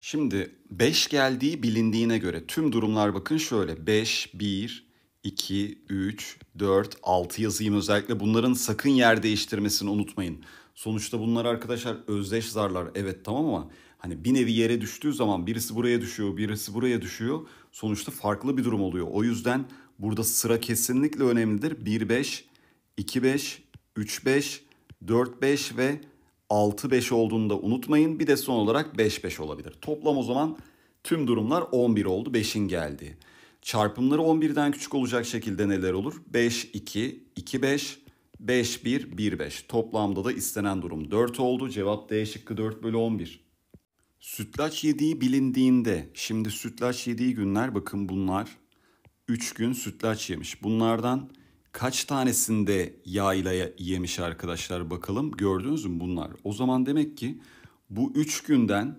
Şimdi 5 geldiği bilindiğine göre tüm durumlar bakın şöyle 5, 1, 2, 3, 4, 6 yazayım özellikle bunların sakın yer değiştirmesini unutmayın. Sonuçta bunlar arkadaşlar özdeş zarlar evet tamam ama hani bir nevi yere düştüğü zaman birisi buraya düşüyor birisi buraya düşüyor sonuçta farklı bir durum oluyor. O yüzden burada sıra kesinlikle önemlidir 1-5, 2-5, 3-5, 4-5 ve 6-5 olduğunu da unutmayın. Bir de son olarak 5-5 olabilir. Toplam o zaman tüm durumlar 11 oldu. 5'in geldi. Çarpımları 11'den küçük olacak şekilde neler olur? 5, 2, 2, 5, 5, 1, 5. Toplamda da istenen durum 4 oldu. Cevap D şıkkı 4 bölü 11. Sütlaç yediği bilindiğinde, şimdi sütlaç yediği günler bakın bunlar 3 gün sütlaç yemiş. Bunlardan Kaç tanesinde yaylaya yemiş arkadaşlar bakalım. Gördünüz mü bunlar? O zaman demek ki bu üç günden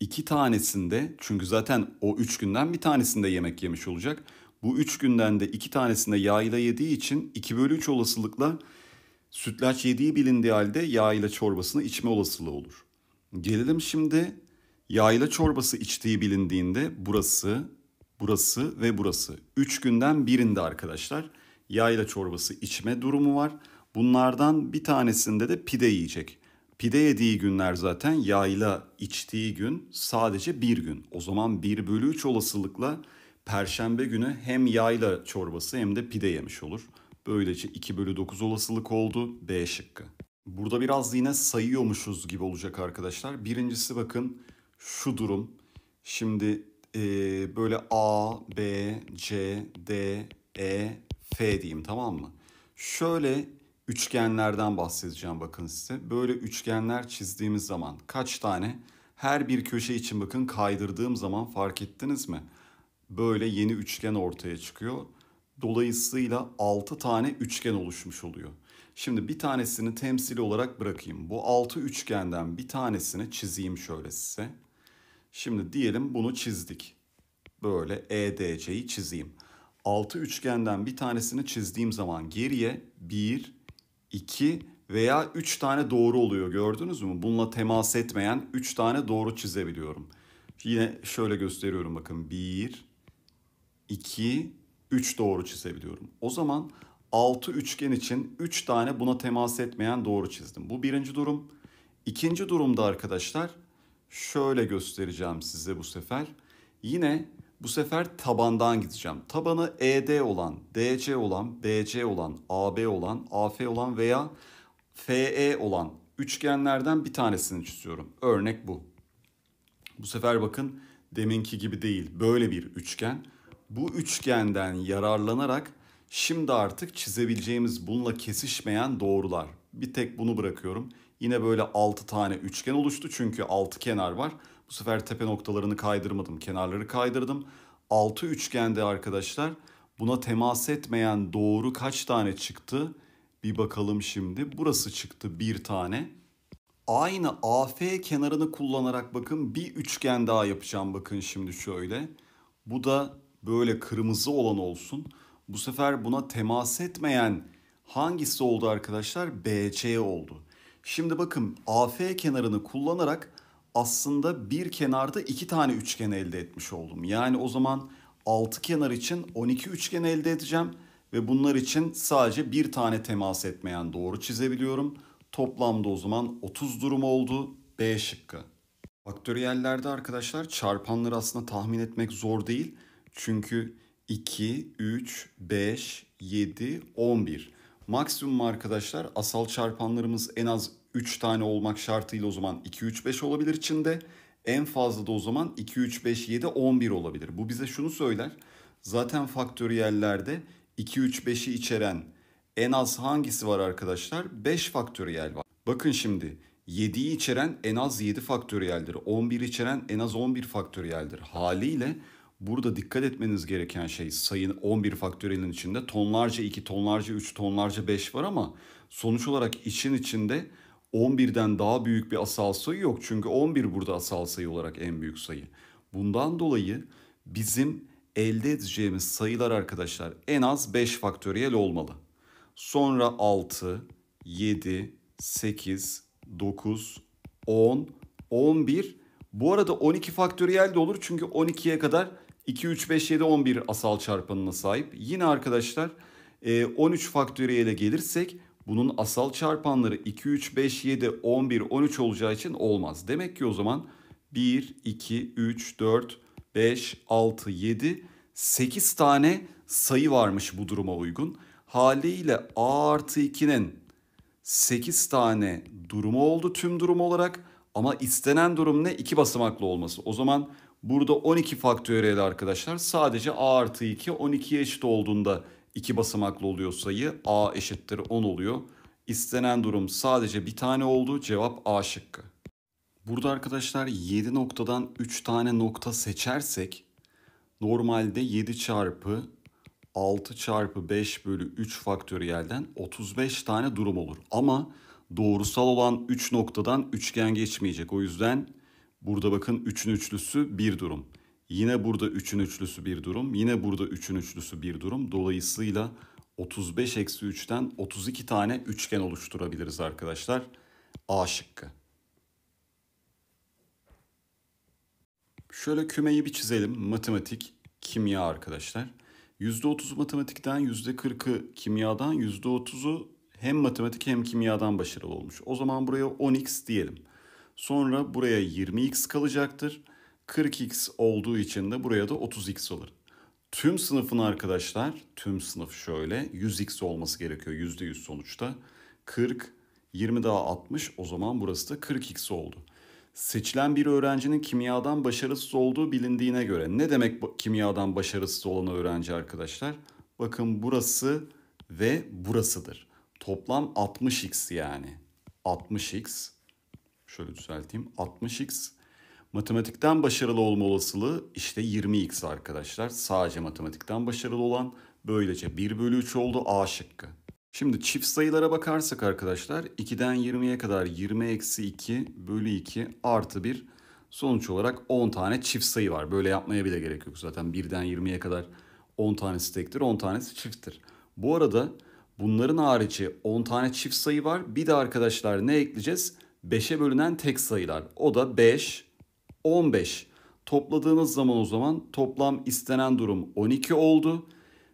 iki tanesinde çünkü zaten o üç günden bir tanesinde yemek yemiş olacak. Bu üç günden de iki tanesinde yağıyla yediği için 2 bölü 3 olasılıkla sütlaç yediği bilindiği halde yağıyla çorbasını içme olasılığı olur. Gelelim şimdi yağıyla çorbası içtiği bilindiğinde burası burası ve burası. Üç günden birinde arkadaşlar yayla çorbası içme durumu var. Bunlardan bir tanesinde de pide yiyecek. Pide yediği günler zaten yayla içtiği gün sadece bir gün. O zaman 1 bölü 3 olasılıkla perşembe günü hem yayla çorbası hem de pide yemiş olur. Böylece 2 bölü 9 olasılık oldu B şıkkı. Burada biraz yine sayıyormuşuz gibi olacak arkadaşlar. Birincisi bakın şu durum. Şimdi e, böyle A, B, C, D, E, F diyeyim tamam mı? Şöyle üçgenlerden bahsedeceğim bakın size. Böyle üçgenler çizdiğimiz zaman kaç tane? Her bir köşe için bakın kaydırdığım zaman fark ettiniz mi? Böyle yeni üçgen ortaya çıkıyor. Dolayısıyla 6 tane üçgen oluşmuş oluyor. Şimdi bir tanesini temsil olarak bırakayım. Bu 6 üçgenden bir tanesini çizeyim şöyle size. Şimdi diyelim bunu çizdik. Böyle EDC'yi çizeyim. 6 üçgenden bir tanesini çizdiğim zaman geriye 1, 2 veya 3 tane doğru oluyor gördünüz mü? Bununla temas etmeyen 3 tane doğru çizebiliyorum. Yine şöyle gösteriyorum bakın 1, 2, 3 doğru çizebiliyorum. O zaman 6 üçgen için 3 tane buna temas etmeyen doğru çizdim. Bu birinci durum. İkinci durumda arkadaşlar şöyle göstereceğim size bu sefer. Yine bu sefer tabandan gideceğim. Tabanı ED olan, DC olan, BC olan, AB olan, AF olan veya FE olan üçgenlerden bir tanesini çiziyorum. Örnek bu. Bu sefer bakın deminki gibi değil böyle bir üçgen. Bu üçgenden yararlanarak şimdi artık çizebileceğimiz bununla kesişmeyen doğrular. Bir tek bunu bırakıyorum. Yine böyle 6 tane üçgen oluştu çünkü 6 kenar var. Bu sefer tepe noktalarını kaydırmadım, kenarları kaydırdım. 6 üçgende arkadaşlar buna temas etmeyen doğru kaç tane çıktı? Bir bakalım şimdi. Burası çıktı bir tane. Aynı AF kenarını kullanarak bakın bir üçgen daha yapacağım bakın şimdi şöyle. Bu da böyle kırmızı olan olsun. Bu sefer buna temas etmeyen hangisi oldu arkadaşlar? BC oldu. Şimdi bakın AF kenarını kullanarak aslında bir kenarda iki tane üçgen elde etmiş oldum. Yani o zaman 6 kenar için 12 üçgen elde edeceğim ve bunlar için sadece bir tane temas etmeyen doğru çizebiliyorum. Toplamda o zaman 30 durum oldu. B şıkkı. Faktöriyellerde arkadaşlar çarpanları aslında tahmin etmek zor değil. Çünkü 2, 3, 5, 7, 11. Maksimum arkadaşlar asal çarpanlarımız en az 3 tane olmak şartıyla o zaman 2-3-5 olabilir içinde. En fazla da o zaman 2-3-5-7-11 olabilir. Bu bize şunu söyler. Zaten faktöriyellerde 2-3-5'i içeren en az hangisi var arkadaşlar? 5 faktöriyel var. Bakın şimdi 7'yi içeren en az 7 faktöriyeldir. 11 içeren en az 11 faktöriyeldir. Haliyle Burada dikkat etmeniz gereken şey sayın 11 faktörelin içinde tonlarca 2, tonlarca 3, tonlarca 5 var ama sonuç olarak için içinde 11'den daha büyük bir asal sayı yok. Çünkü 11 burada asal sayı olarak en büyük sayı. Bundan dolayı bizim elde edeceğimiz sayılar arkadaşlar en az 5 faktöriyel olmalı. Sonra 6, 7, 8, 9, 10, 11. Bu arada 12 faktöriyel de olur çünkü 12'ye kadar 2, 3, 5, 7, 11 asal çarpanına sahip. Yine arkadaşlar 13 e, faktöriyele gelirsek bunun asal çarpanları 2, 3, 5, 7, 11, 13 olacağı için olmaz. Demek ki o zaman 1, 2, 3, 4, 5, 6, 7, 8 tane sayı varmış bu duruma uygun. Haliyle A artı 2'nin 8 tane durumu oldu tüm durum olarak. Ama istenen durum ne? 2 basamaklı olması. O zaman Burada 12 faktöriyel arkadaşlar sadece a artı 2 12'ye eşit olduğunda 2 basamaklı oluyor sayı. a eşittir 10 oluyor. İstenen durum sadece bir tane oldu. Cevap A şıkkı. Burada arkadaşlar 7 noktadan 3 tane nokta seçersek normalde 7 çarpı 6 çarpı 5 bölü 3 faktöriyelden 35 tane durum olur. Ama doğrusal olan 3 noktadan üçgen geçmeyecek. O yüzden Burada bakın üçün üçlüsü bir durum. Yine burada üçün üçlüsü bir durum. Yine burada üçün üçlüsü bir durum. Dolayısıyla 35 eksi 3'ten 32 tane üçgen oluşturabiliriz arkadaşlar. A şıkkı. Şöyle kümeyi bir çizelim. Matematik, kimya arkadaşlar. %30 matematikten, %40'ı kimyadan, %30'u hem matematik hem kimyadan başarılı olmuş. O zaman buraya 10x diyelim. Sonra buraya 20x kalacaktır. 40x olduğu için de buraya da 30x olur. Tüm sınıfın arkadaşlar, tüm sınıf şöyle 100x olması gerekiyor %100 sonuçta. 40, 20 daha 60 o zaman burası da 40x oldu. Seçilen bir öğrencinin kimyadan başarısız olduğu bilindiğine göre ne demek kimyadan başarısız olan öğrenci arkadaşlar? Bakın burası ve burasıdır. Toplam 60x yani. 60x şöyle düzelteyim 60x matematikten başarılı olma olasılığı işte 20x arkadaşlar. Sadece matematikten başarılı olan böylece 1 bölü 3 oldu A şıkkı. Şimdi çift sayılara bakarsak arkadaşlar 2'den 20'ye kadar 20 eksi 2 bölü 2 artı 1 sonuç olarak 10 tane çift sayı var. Böyle yapmaya bile gerek yok zaten 1'den 20'ye kadar 10 tanesi tektir 10 tanesi çifttir. Bu arada bunların harici 10 tane çift sayı var. Bir de arkadaşlar ne ekleyeceğiz? 5'e bölünen tek sayılar. O da 5, 15. Topladığınız zaman o zaman toplam istenen durum 12 oldu.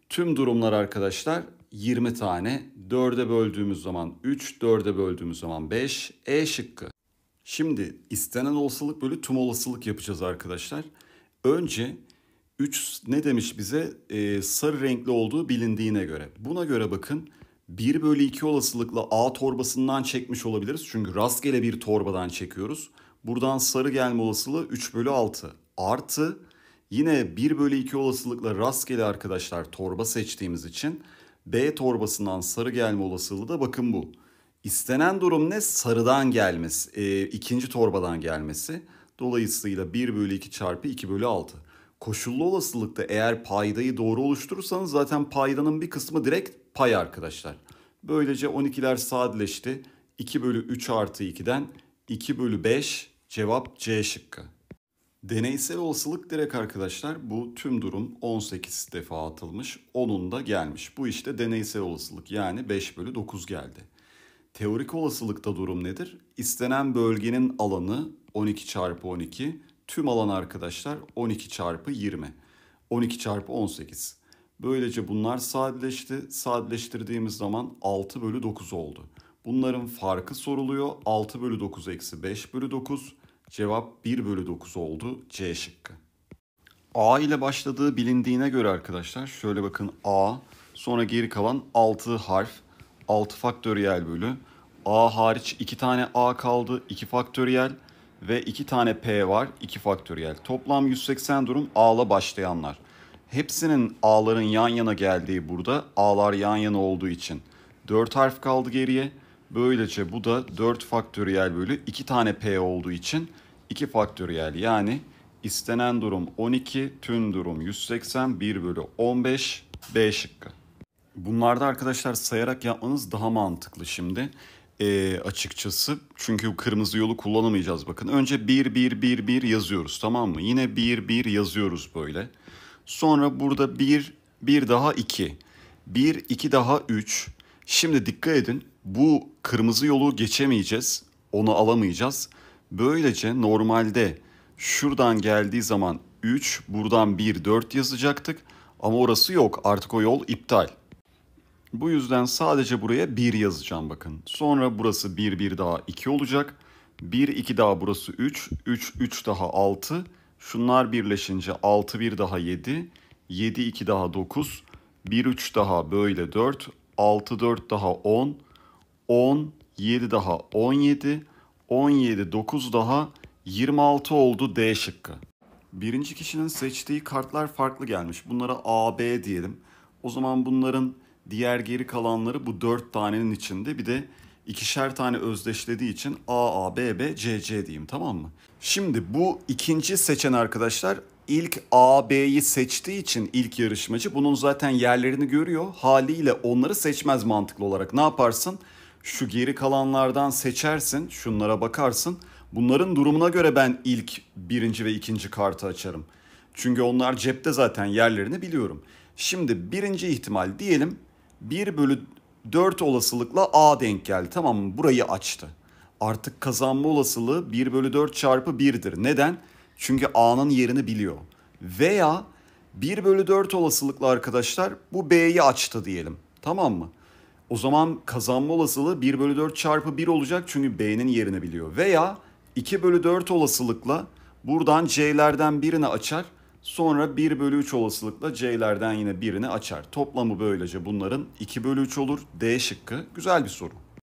Tüm durumlar arkadaşlar 20 tane. 4'e böldüğümüz zaman 3, 4'e böldüğümüz zaman 5. E şıkkı. Şimdi istenen olasılık bölü tüm olasılık yapacağız arkadaşlar. Önce 3 ne demiş bize? Ee, sarı renkli olduğu bilindiğine göre. Buna göre bakın 1 bölü 2 olasılıkla A torbasından çekmiş olabiliriz. Çünkü rastgele bir torbadan çekiyoruz. Buradan sarı gelme olasılığı 3 bölü 6 artı yine 1 bölü 2 olasılıkla rastgele arkadaşlar torba seçtiğimiz için B torbasından sarı gelme olasılığı da bakın bu. İstenen durum ne? Sarıdan gelmesi, e, ikinci torbadan gelmesi. Dolayısıyla 1 bölü 2 çarpı 2 bölü 6. Koşullu olasılıkta eğer paydayı doğru oluşturursanız zaten paydanın bir kısmı direkt pay arkadaşlar. Böylece 12'ler sadeleşti. 2 bölü 3 artı 2'den 2 bölü 5 cevap C şıkkı. Deneysel olasılık direkt arkadaşlar bu tüm durum 18 defa atılmış 10'un da gelmiş. Bu işte deneysel olasılık yani 5 bölü 9 geldi. Teorik olasılıkta durum nedir? İstenen bölgenin alanı 12 çarpı 12 tüm alan arkadaşlar 12 çarpı 20. 12 çarpı 18. Böylece bunlar sadeleşti. Sadeleştirdiğimiz zaman 6 bölü 9 oldu. Bunların farkı soruluyor. 6 bölü 9 eksi 5 bölü 9. Cevap 1 bölü 9 oldu. C şıkkı. A ile başladığı bilindiğine göre arkadaşlar şöyle bakın A sonra geri kalan 6 harf 6 faktöriyel bölü A hariç 2 tane A kaldı 2 faktöriyel ve 2 tane P var 2 faktöriyel. Toplam 180 durum A ile başlayanlar. Hepsinin A'ların yan yana geldiği burada. A'lar yan yana olduğu için 4 harf kaldı geriye. Böylece bu da 4 faktöriyel bölü 2 tane P olduğu için 2 faktöriyel yani istenen durum 12, tüm durum 180, 1 bölü 15, B şıkkı. Bunlarda arkadaşlar sayarak yapmanız daha mantıklı şimdi. E, açıkçası çünkü kırmızı yolu kullanamayacağız bakın. Önce 1 1 1 1 yazıyoruz tamam mı? Yine 1 1 yazıyoruz böyle. Sonra burada 1, 1 daha 2, 1, 2 daha 3. Şimdi dikkat edin bu kırmızı yolu geçemeyeceğiz, onu alamayacağız. Böylece normalde şuradan geldiği zaman 3, buradan 1, 4 yazacaktık. Ama orası yok artık o yol iptal. Bu yüzden sadece buraya 1 yazacağım bakın. Sonra burası 1, 1 daha 2 olacak. 1, 2 daha burası 3, 3, 3 daha 6, Şunlar birleşince 6 1 daha 7, 7 2 daha 9, 1 3 daha böyle 4, 6 4 daha 10, 10 7 daha 17, 17 9 daha 26 oldu D şıkkı. Birinci kişinin seçtiği kartlar farklı gelmiş. Bunlara A, B diyelim. O zaman bunların diğer geri kalanları bu 4 tanenin içinde. Bir de ikişer tane özdeşlediği için A, A, B, B, C, C diyeyim tamam mı? Şimdi bu ikinci seçen arkadaşlar ilk A, B'yi seçtiği için ilk yarışmacı bunun zaten yerlerini görüyor. Haliyle onları seçmez mantıklı olarak. Ne yaparsın? Şu geri kalanlardan seçersin, şunlara bakarsın. Bunların durumuna göre ben ilk birinci ve ikinci kartı açarım. Çünkü onlar cepte zaten yerlerini biliyorum. Şimdi birinci ihtimal diyelim 1 bölü 4 olasılıkla A denk geldi. Tamam mı? Burayı açtı. Artık kazanma olasılığı 1 bölü 4 çarpı 1'dir. Neden? Çünkü A'nın yerini biliyor. Veya 1 bölü 4 olasılıkla arkadaşlar bu B'yi açtı diyelim. Tamam mı? O zaman kazanma olasılığı 1 bölü 4 çarpı 1 olacak çünkü B'nin yerini biliyor. Veya 2 bölü 4 olasılıkla buradan C'lerden birini açar Sonra 1 bölü 3 olasılıkla C'lerden yine birini açar. Toplamı böylece bunların 2 bölü 3 olur. D şıkkı güzel bir soru.